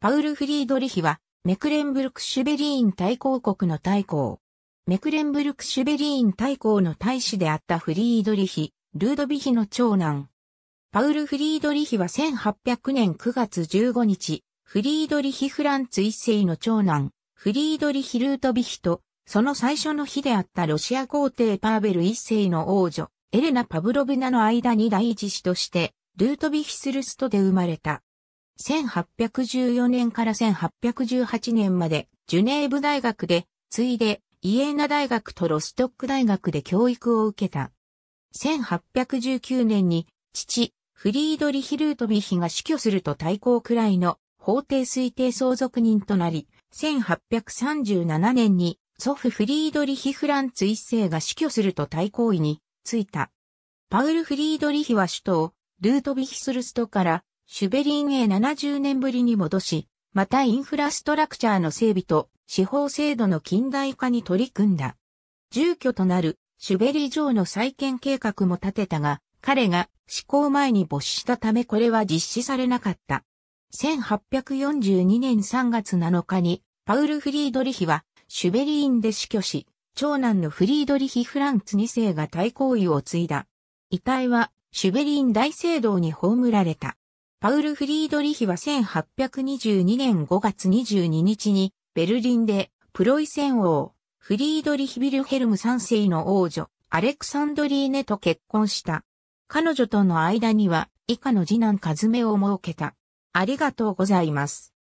パウル・フリードリヒは、メクレンブルク・シュベリーン大公国の大公。メクレンブルク・シュベリーン大公の大使であったフリードリヒ、ルードビヒの長男。パウル・フリードリヒは1800年9月15日、フリードリヒ・フランツ一世の長男、フリードリヒ・ルートビヒと、その最初の日であったロシア皇帝パーベル一世の王女、エレナ・パブロブナの間に第一子として、ルートビヒスルストで生まれた。1814年から1818年までジュネーブ大学で、次いでイエーナ大学とロストック大学で教育を受けた。1819年に父、フリードリヒ・ルートビヒが死去すると対抗くらいの法定推定相続人となり、1837年に祖父フリードリヒ・フランツ一世が死去すると対抗位についた。パウル・フリードリヒは首都をルートビヒスルストからシュベリンへ70年ぶりに戻し、またインフラストラクチャーの整備と司法制度の近代化に取り組んだ。住居となるシュベリ城の再建計画も立てたが、彼が施行前に没したためこれは実施されなかった。1842年3月7日にパウル・フリードリヒはシュベリーンで死去し、長男のフリードリヒ・フランツ2世が大行為を継いだ。遺体はシュベリーン大聖堂に葬られた。パウル・フリードリヒは1822年5月22日にベルリンでプロイセン王、フリードリヒ・ビルヘルム3世の王女、アレクサンドリーネと結婚した。彼女との間には以下の次男カズメを設けた。ありがとうございます。